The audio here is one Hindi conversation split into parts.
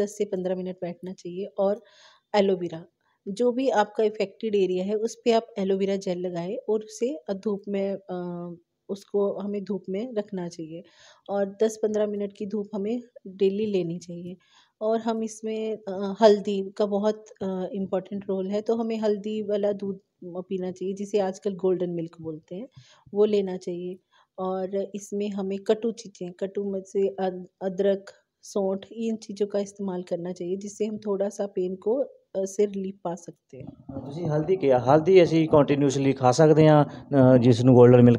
दस से पंद्रह मिनट बैठना चाहिए और एलोवेरा जो भी आपका इफेक्टेड एरिया है उस पर आप एलोवेरा जेल लगाएं और उसे धूप में उसको हमें धूप में रखना चाहिए और दस पंद्रह मिनट की धूप हमें डेली लेनी चाहिए और हम इसमें हल्दी का बहुत इम्पोर्टेंट रोल है तो हमें हल्दी वाला दूध पीना चाहिए जिसे आजकल गोल्डन मिल्क बोलते हैं वो लेना चाहिए और इसमें हमें कटु चीज़ें कटु में से अदरक सौठ इन चीज़ों का इस्तेमाल करना चाहिए जिससे हम थोड़ा सा पेन को से रिलीफ पा सकते हैं ਤੁਸੀਂ ਹਲਦੀ ਕਿਹਾ ਹਲਦੀ ਅਸੀਂ ਕੰਟੀਨਿਊਸਲੀ ਖਾ ਸਕਦੇ ਹਾਂ ਜਿਸ ਨੂੰ 골ਡਨ ਮਿਲ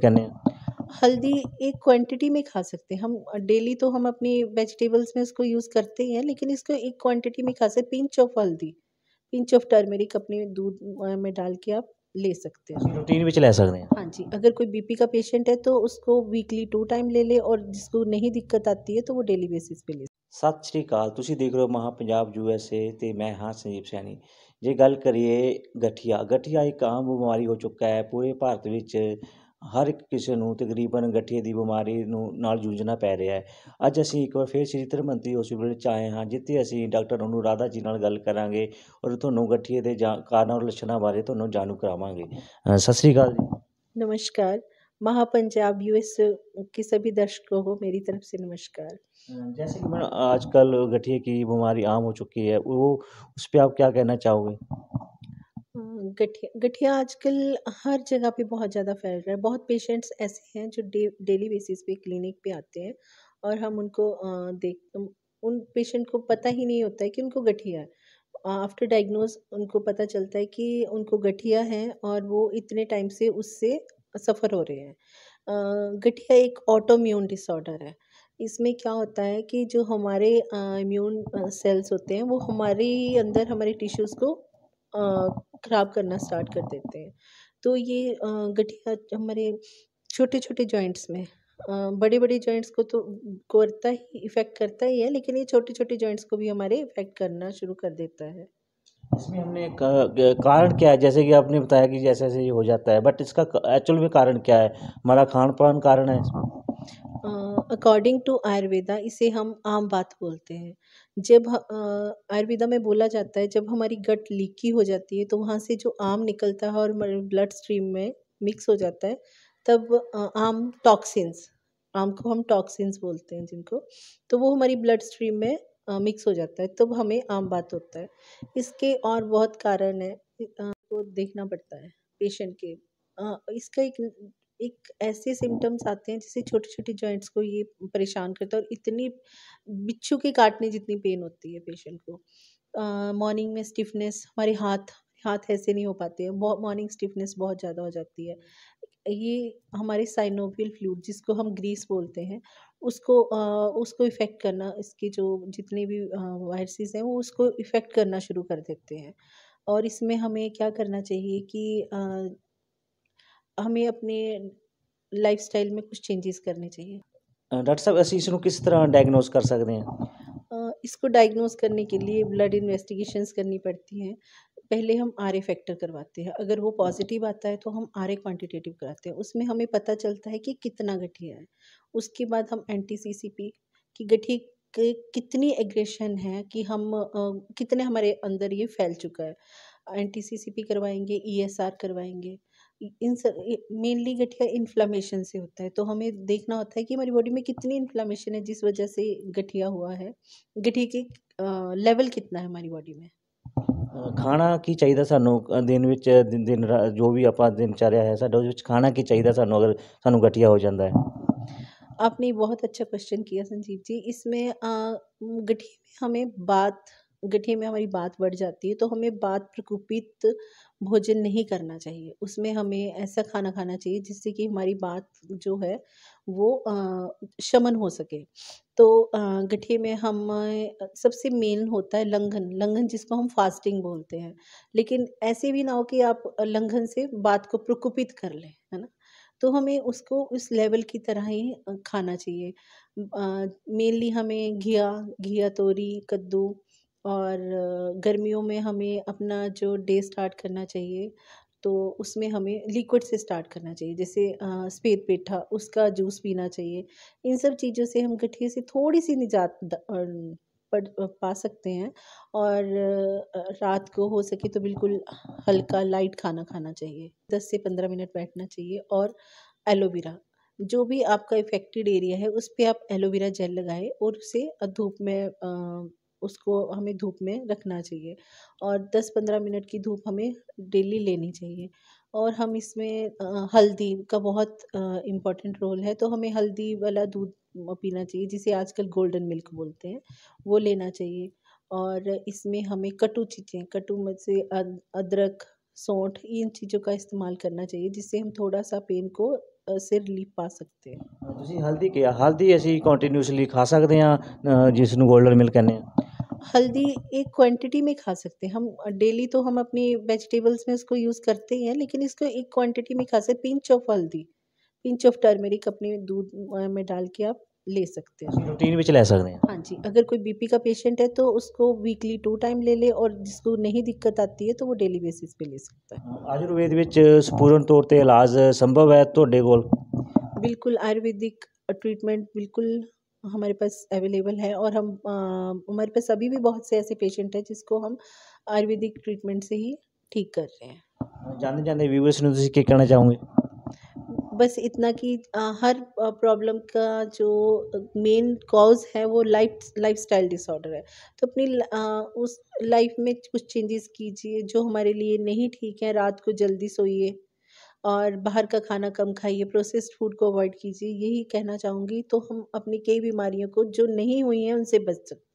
हल्दी एक क्वांटिटी में खा सकते हैं हम डेली तो हम अपनी वेजिटेबल्स में इसको यूज़ करते हैं लेकिन इसको एक क्वांटिटी में खा सकते पिंच ऑफ हल्दी पिंच ऑफ टर्मेरिक अपने दूध में डाल के आप ले सकते हैं रूटीन में ਵਿੱਚ सकते हैं हाँ जी अगर कोई बीपी का पेशेंट है तो उसको वीकली टू टाइम ले ले और जिसको नहीं दिक्कत आती है तो वो डेली बेसिस पे ले ਸਤਿ ਸ੍ਰੀ ਅਕਾਲ ਤੁਸੀਂ ਦੇਖ ਰਹੇ ਹੋ ਮਹਾ ਪੰਜਾਬ ਯੂ ਐਸ ਏ ਤੇ ਮੈਂ ਹਾਂ ਸੰਜੀਪ ਸੈਣੀ ਜੇ ਗੱਲ ਕਰੀਏ ਗਠੀਆ ਗਠੀਆ ਇੱਕ ਆਮ ਬਿਮਾਰੀ ਹੋ ਚੁੱਕਾ ਹੈ ਪੂਰੇ ਭਾਰਤ ਵਿੱਚ ਹਰ ਇੱਕ ਕਿਸੇ ਨੂੰ ਤਕਰੀਬਨ ਗਠੀਏ ਦੀ ਬਿਮਾਰੀ ਨੂੰ ਨਾਲ ਜੂਝਣਾ ਪੈ ਰਿਹਾ ਹੈ ਅੱਜ ਅਸੀਂ ਇੱਕ ਵਾਰ ਫਿਰ ਸ਼੍ਰੀ ਧਰਮੰਤਰੀ ਹਸਪੀਟਲ ਚ ਆਏ ਹਾਂ ਜਿੱਥੇ ਅਸੀਂ ਡਾਕਟਰ ਅਨੂ ਰਾਧਾ ਜੀ ਨਾਲ ਗੱਲ ਕਰਾਂਗੇ ਔਰ ਤੁਹਾਨੂੰ ਗਠੀਏ ਦੇ ਕਾਰਨ ਔਰ ਲੱਛਣਾਂ ਬਾਰੇ ਤੁਹਾਨੂੰ ਜਾਣੂ ਕਰਾਵਾਂਗੇ ਸਤਿ ਸ੍ਰੀ ਅਕਾਲ ਜੀ ਨਮਸਕਾਰ महापंजाब यूएस के सभी दर्शकों को मेरी तरफ से नमस्कार हाँ, जैसे कि मैं आजकल गठिया की बीमारी आम हो चुकी है वो उस पर आप क्या कहना चाहोगे हाँ, गठिया गठिया आजकल हर जगह पे बहुत ज़्यादा फैल रहा है बहुत पेशेंट्स ऐसे हैं जो डे डेली बेसिस पे क्लिनिक पे आते हैं और हम उनको देख उन पेशेंट को पता ही नहीं होता है कि उनको गठिया है आफ्टर डायग्नोज उनको पता चलता है कि उनको गठिया है और वो इतने टाइम से उससे सफ़र हो रहे हैं गठिया एक ऑटोम्यून डिसऑर्डर है इसमें क्या होता है कि जो हमारे इम्यून सेल्स होते हैं वो हमारे अंदर हमारे टिश्यूज़ को ख़राब करना स्टार्ट कर देते हैं तो ये गठिया हमारे छोटे छोटे जॉइंट्स में बड़े बड़े जॉइंट्स को तो करता ही इफ़ेक्ट करता ही है लेकिन ये छोटे छोटे जॉइंट्स को भी हमारे इफ़ेक्ट करना शुरू कर देता है इसमें हमने कारण क्या है जैसे कि आपने बताया कि जैसे जैसे ये हो जाता है बट इसका एक्चुअल में कारण क्या है हमारा खान पान कारण है इसमें अकॉर्डिंग टू आयुर्वेदा इसे हम आम बात बोलते हैं जब आयुर्वेदा में बोला जाता है जब हमारी गट लीकी हो जाती है तो वहाँ से जो आम निकलता है और ब्लड स्ट्रीम में मिक्स हो जाता है तब आम टॉक्सिन्स आम को हम टॉक्सिन्स बोलते हैं जिनको तो वो हमारी ब्लड स्ट्रीम में मिक्स हो जाता है तब हमें आम बात होता है इसके और बहुत कारण है वो देखना पड़ता है पेशेंट के इसका एक एक ऐसे सिम्टम्स आते हैं जिससे छोटे छोटे जॉइंट्स को ये परेशान करता है और इतनी बिच्छू के काटने जितनी पेन होती है पेशेंट को मॉर्निंग में स्टिफनेस हमारे हाथ हाथ ऐसे नहीं हो पाते हैं मॉर्निंग स्टिफनेस बहुत ज़्यादा हो जाती है ये हमारे साइनोवियल फ्लूड जिसको हम ग्रीस बोलते हैं उसको उसको इफ़ेक्ट करना इसकी जो जितने भी वायरसेस हैं वो उसको इफ़ेक्ट करना शुरू कर देते हैं और इसमें हमें क्या करना चाहिए कि हमें अपने लाइफस्टाइल में कुछ चेंजेस करने चाहिए डॉक्टर साहब ऐसे इसको किस तरह डायग्नोज कर सकते हैं इसको डायग्नोज करने के लिए ब्लड इन्वेस्टिगेशंस करनी पड़ती हैं पहले हम आर ए फैक्टर करवाते हैं अगर वो पॉजिटिव आता है तो हम आर ए क्वान्टिटेटिव कराते हैं उसमें हमें पता चलता है कि कितना गठिया है उसके बाद हम N T C C P की गठी के कितनी एग्रेशन है कि हम आ, कितने हमारे अंदर ये फैल चुका है N T C C P करवाएंगे ई एस आर करवाएंगे इन सब मेनली गठिया इन्फ्लामेशन से होता है तो हमें देखना होता है कि हमारी बॉडी में कितनी इन्फ्लामेशन है जिस वजह से गठिया हुआ है गठिया की लेवल कितना है हमारी बॉडी में ਖਾਣਾ ਕੀ ਚਾਹੀਦਾ ਸਾਨੂੰ ਦਿਨ ਵਿੱਚ ਦਿਨ ਦਿਨ ਜੋ ਵੀ ਆਪਾਂ ਦਿਨ ਚਾਰਿਆ ਹੈ ਸਾਡਾ ਉਹਦੇ ਵਿੱਚ ਖਾਣਾ ਕੀ ਚਾਹੀਦਾ ਸਾਨੂੰ ਅਗਰ ਸਾਨੂੰ ਗਠੀਆ ਹੋ ਜਾਂਦਾ ਹੈ ਆਪਨੇ ਬਹੁਤ ਅੱਛਾ ਕੁਐਸਚਨ ਕੀਤਾ ਸੰਜੀਤ ਜੀ इसमें ਗਠੀਏ में ਹਮੇ ਬਾਤ गठिये में हमारी बात बढ़ जाती है तो हमें बात प्रकोपित भोजन नहीं करना चाहिए उसमें हमें ऐसा खाना खाना चाहिए जिससे कि हमारी बात जो है वो शमन हो सके तो गठिये में हम सबसे मेन होता है लंघन लंघन जिसको हम फास्टिंग बोलते हैं लेकिन ऐसे भी ना हो कि आप लंघन से बात को प्रकोपित कर लें है ना तो हमें उसको उस लेवल की तरह ही खाना चाहिए मेनली हमें घिया घिया तोरी कद्दू और गर्मियों में हमें अपना जो डे स्टार्ट करना चाहिए तो उसमें हमें लिक्विड से स्टार्ट करना चाहिए जैसे सफ़ेद पेठा उसका जूस पीना चाहिए इन सब चीज़ों से हम गठिए से थोड़ी सी निजात पड़ पा सकते हैं और रात को हो सके तो बिल्कुल हल्का लाइट खाना खाना चाहिए दस से पंद्रह मिनट बैठना चाहिए और एलोवेरा जो भी आपका इफेक्टेड एरिया है उस पर आप एलोवेरा जेल लगाएं और उसे धूप में उसको हमें धूप में रखना चाहिए और दस पंद्रह मिनट की धूप हमें डेली लेनी चाहिए और हम इसमें हल्दी का बहुत इम्पोर्टेंट रोल है तो हमें हल्दी वाला दूध पीना चाहिए जिसे आजकल गोल्डन मिल्क बोलते हैं वो लेना चाहिए और इसमें हमें कटु चीज़ें कटु में से अदरक सौंठ इन चीज़ों का इस्तेमाल करना चाहिए जिससे हम थोड़ा सा पेन को सिर ਲਿਪਾ पा सकते हैं हाँ, हल्दी ਕਿਹਾ हल्दी ਅਸੀਂ कॉन्टीन्यूसली खा सकते हैं जिसन गोल्डन 골ਡਨ कहने हल्दी एक क्वांटिटी में खा सकते हैं हम डेली तो हम अपनी वेजिटेबल्स में इसको यूज़ करते ही हैं लेकिन इसको एक क्वांटिटी में खा सकते पिंच ऑफ हल्दी पिंच ऑफ टर्मेरिक अपने दूध में डाल के आप ले सकते हैं रूटीन भी चला सकते हैं हाँ जी अगर कोई बीपी का पेशेंट है तो उसको वीकली टू टाइम ले ले और जिसको नहीं दिक्कत आती है तो वो डेली बेसिस पे ले सकता है आयुर्वेद में ਸੰਪੂਰਨ तौर पर इलाज संभव है ਤੁਹਾਡੇ ਕੋਲ बिल्कुल आयुर्वेदिक ट्रीटमेंट बिल्कुल हमारे पास अवेलेबल है और हम अ, हमारे पास अभी भी बहुत से ऐसे पेशेंट हैं जिसको हम आयुर्वेदिक ट्रीटमेंट से ही ठीक कर रहे हैं जाने जाने व्यूवर्स ਨੂੰ कहना चाहूँगी बस इतना कि हर प्रॉब्लम का जो मेन कॉज है वो लाइफ लाइफ स्टाइल डिसऑर्डर है तो अपनी उस लाइफ में कुछ चेंजेस कीजिए जो हमारे लिए नहीं ठीक है रात को जल्दी सोइए और बाहर का खाना कम खाइए प्रोसेस्ड फूड को अवॉइड कीजिए यही कहना चाहूँगी तो हम अपनी कई बीमारियों को जो नहीं हुई हैं उनसे बच सकते